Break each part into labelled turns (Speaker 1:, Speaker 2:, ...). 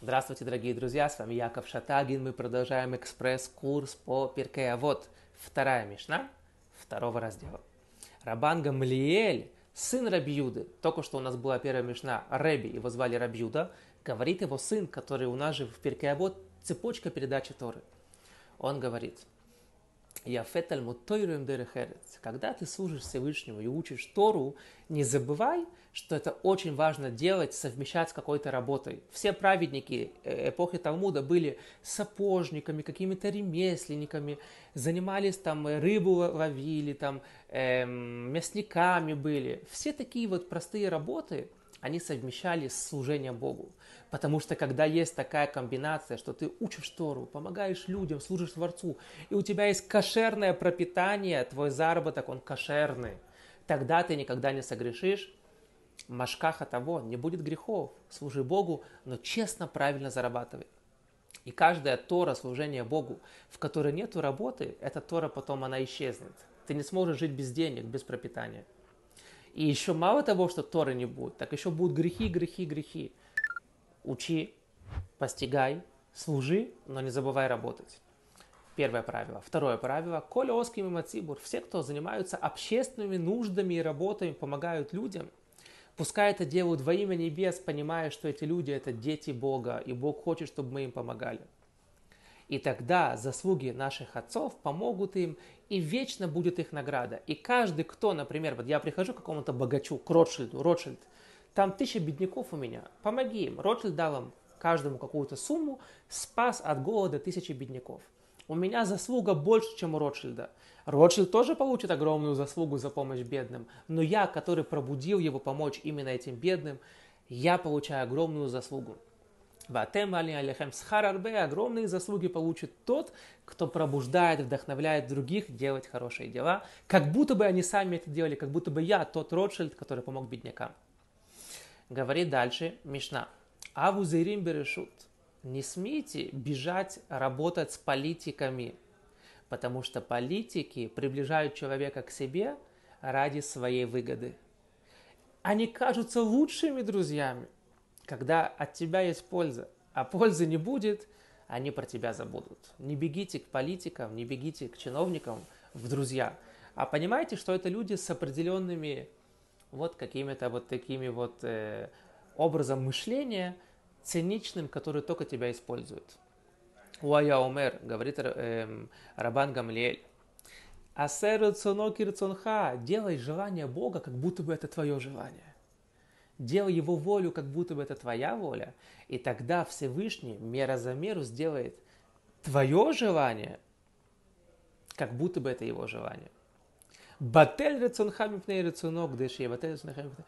Speaker 1: Здравствуйте, дорогие друзья, с вами Яков Шатагин. Мы продолжаем экспресс-курс по Перкея. вот вторая мишна второго раздела. Рабан Гамлиэль, сын Рабиуды, только что у нас была первая мишна, Рэби, его звали Рабиуда, говорит его сын, который у нас же в Перкея, вот цепочка передачи Торы. Он говорит – я Яфеталь Мутойруем Дерехерец. Когда ты служишь Всевышнему и учишь Тору, не забывай, что это очень важно делать, совмещать с какой-то работой. Все праведники э, эпохи Талмуда были сапожниками, какими-то ремесленниками, занимались там, э, рыбу ловили, там, эм, мясниками были. Все такие вот простые работы – они совмещали служение Богу. Потому что когда есть такая комбинация, что ты учишь Тору, помогаешь людям, служишь Творцу, и у тебя есть кошерное пропитание, твой заработок, он кошерный, тогда ты никогда не согрешишь, машкаха того, не будет грехов, служи Богу, но честно, правильно зарабатывай. И каждая Тора, служение Богу, в которой нету работы, эта Тора потом она исчезнет. Ты не сможешь жить без денег, без пропитания. И еще мало того, что Торы не будет, так еще будут грехи, грехи, грехи. Учи, постигай, служи, но не забывай работать. Первое правило. Второе правило. Коля Оским и Мацибур. Все, кто занимаются общественными нуждами и работами, помогают людям. Пускай это делают во имя небес, понимая, что эти люди – это дети Бога, и Бог хочет, чтобы мы им помогали. И тогда заслуги наших отцов помогут им, и вечно будет их награда. И каждый, кто, например, вот я прихожу к какому-то богачу, к Ротшильду, Ротшильд, там тысяча бедняков у меня, помоги им. Ротшильд дал им каждому какую-то сумму, спас от голода тысячи бедняков. У меня заслуга больше, чем у Ротшильда. Ротшильд тоже получит огромную заслугу за помощь бедным, но я, который пробудил его помочь именно этим бедным, я получаю огромную заслугу. Ватем али аляхем схар арбе, огромные заслуги получит тот, кто пробуждает, вдохновляет других делать хорошие дела, как будто бы они сами это делали, как будто бы я, тот Ротшильд, который помог беднякам. Говорит дальше Мишна. Аву зерим берешут. Не смейте бежать работать с политиками, потому что политики приближают человека к себе ради своей выгоды. Они кажутся лучшими друзьями, когда от тебя есть польза, а пользы не будет, они про тебя забудут. Не бегите к политикам, не бегите к чиновникам в друзья, а понимаете, что это люди с определенными вот какими-то вот такими вот э, образом мышления циничным, которые только тебя используют. Уая умер, говорит э, эм, Рабан Гамлиэль. Асеру цуно кирцунха, делай желание Бога, как будто бы это твое желание. Делай его волю, как будто бы это твоя воля, и тогда Всевышний мера за меру сделает твое желание, как будто бы это его желание. Батель рацион хамипней рацион дыши, батель рацион хамипней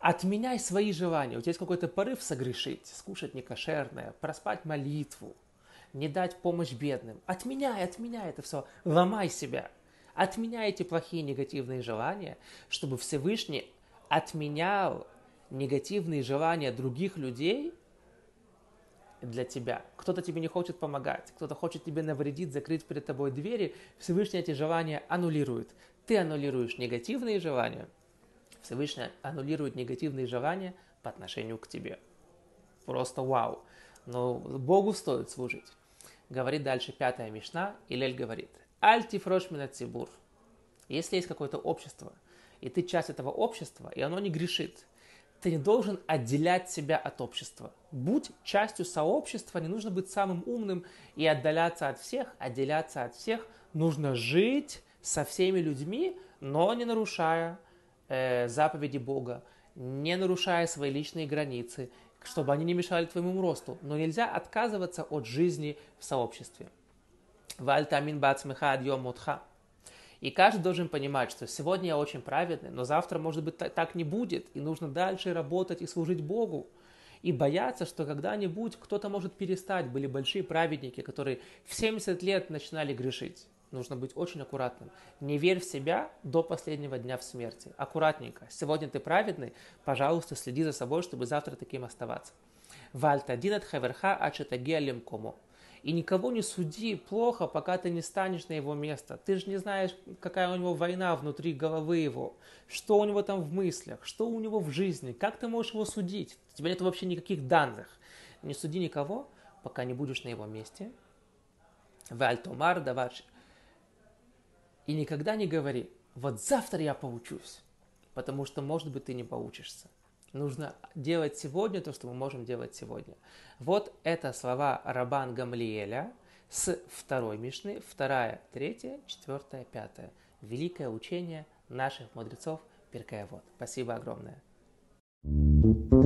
Speaker 1: отменяй свои желания. У тебя есть какой-то порыв согрешить, скушать некошерное, проспать молитву, не дать помощь бедным. Отменяй, отменяй это все. Ломай себя. Отменяй эти плохие негативные желания, чтобы Всевышний отменял негативные желания других людей для тебя. Кто-то тебе не хочет помогать, кто-то хочет тебе навредить, закрыть перед тобой двери. Всевышний эти желания аннулирует. Ты аннулируешь негативные желания, Всевышний аннулирует негативные желания по отношению к тебе. Просто вау. Но Богу стоит служить. Говорит дальше пятая Мишна, и Илель говорит, «Альтифрош цибур». Если есть какое-то общество, и ты часть этого общества, и оно не грешит – ты не должен отделять себя от общества. Будь частью сообщества, не нужно быть самым умным и отдаляться от всех, отделяться от всех. Нужно жить со всеми людьми, но не нарушая э, заповеди Бога, не нарушая свои личные границы, чтобы они не мешали твоему росту. Но нельзя отказываться от жизни в сообществе. Вальтамин бацмеха адьо мутха. И каждый должен понимать, что сегодня я очень праведный, но завтра, может быть, так не будет, и нужно дальше работать и служить Богу. И бояться, что когда-нибудь кто-то может перестать. Были большие праведники, которые в 70 лет начинали грешить. Нужно быть очень аккуратным. Не верь в себя до последнего дня в смерти. Аккуратненько. Сегодня ты праведный, пожалуйста, следи за собой, чтобы завтра таким оставаться. Вальтадинат хаверха ачатагиалим кому. И никого не суди плохо, пока ты не станешь на его место. Ты же не знаешь, какая у него война внутри головы его, что у него там в мыслях, что у него в жизни. Как ты можешь его судить? У тебя нет вообще никаких данных. Не суди никого, пока не будешь на его месте. Вальтомар даваш. И никогда не говори, вот завтра я поучусь, потому что, может быть, ты не поучишься нужно делать сегодня то, что мы можем делать сегодня. Вот это слова Рабан Гамлиэля с второй Мишны, вторая, третья, четвертая, пятая. Великое учение наших мудрецов Перкая Вот. Спасибо огромное. thank you